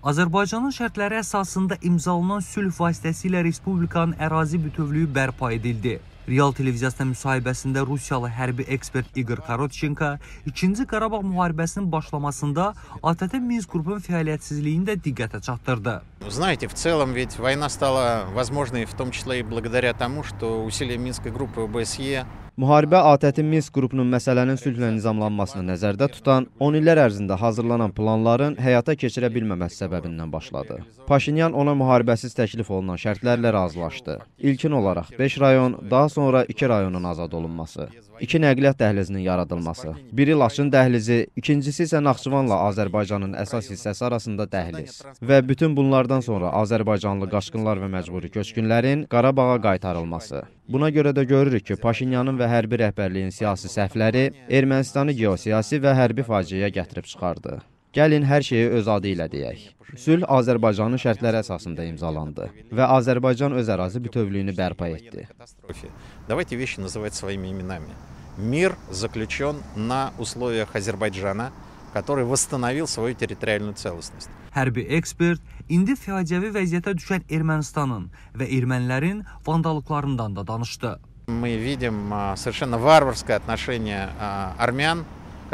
Azərbaycanın şərtləri əsasında imzalanan sülh vasitəsilə respublikanın ərazi bütövlüyü bərpa edildi. Real televiziyasına müsahibəsində Rusiyalı hərbi ekspert Igor Karotchenko 2-ci Qarabağ müharibəsinin başlamasında ATƏT Minsk qrupunun fəaliyyətsizliyini də diqqətə çatdırdı. Знаете, в целом ведь война стала возможной в том числе и благодаря тому, что усилия Минской группы ОБСЕ Müharibə ATƏT-in Minsk qrupunun məsələnin sülhlə nizamlanmasını nəzərdə tutan, 10 illər ərzində hazırlanan planların həyata keçirə bilməməsi səbəbindən başladı. Paşinyan ona müharibəsiz təklif olunan şərtlərlə razılaşdı. İlkin olaraq 5 rayon, daha sonra 2 rayonun azad olunması, 2 nəqliyyat dəhlizinin yaradılması, biri Laçın dəhlizi, ikincisi isə Naxçıvanla Azərbaycanın əsas hissəsi arasında dəhliz və bütün bunlardan sonra Azərbaycanlı qaçqınlar və məcburi köçkünlərin Qarabağa qaytarılması. Buna görə də görürük ki, Paşinyanın və hərbi rəhbərliyin siyasi səhvləri Ermənistanı geosiyasi və hərbi faciəyə gətirib çıxardı. Gəlin hər şeyi öz adı ilə deyək. Sülh Azərbaycanın şərtləri əsasında imzalandı və Azərbaycan öz ərazi bütövlüyünü bərpa etdi. Давайте вещи называть своими именами. Мир заключен на условиях Азербайджана, который восстановил свою территориальную целостность. Hərbi ekspert indi faciəvi vəziyyətə düşən Ermənistanın və ermənilərin vandalıqlarından da danışdı. Мы видим совершенно варварское отношение армян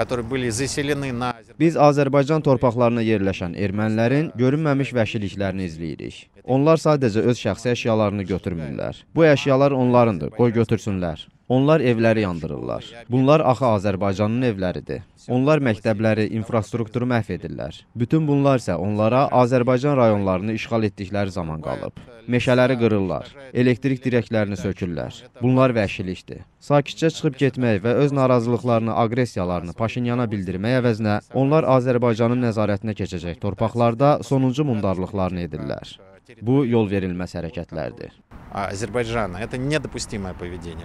Biz Azərbaycan torpaqlarına yerləşən ermənilərin görünməmiş vəhşiliklərini izləyirik. Onlar sadəcə öz şəxsi əşyalarını götürmürlər. Bu əşyalar onlarındır, qoy götürsünlər. Onlar evləri yandırırlar. Bunlar axı Azərbaycanın evləridir. Onlar məktəbləri, infrastrukturu məhv edirlər. Bütün bunlar isə onlara Azərbaycan rayonlarını işğal etdikləri zaman qalıb. Meşələri qırırlar, elektrik dirəklərini sökürlər. Bunlar vəhşilikdir. Sakitcə çıxıb getmək və öz narazılıqlarını, aqressiyalarını Paşinyana bildirmək əvəzinə onlar Azərbaycanın nəzarətinə keçəcək torpaqlarda sonuncu mundarlıqlarını edirlər. Bu yol verilməz hərəkətlərdir. Azərbaycana. Это недопустимое поведение.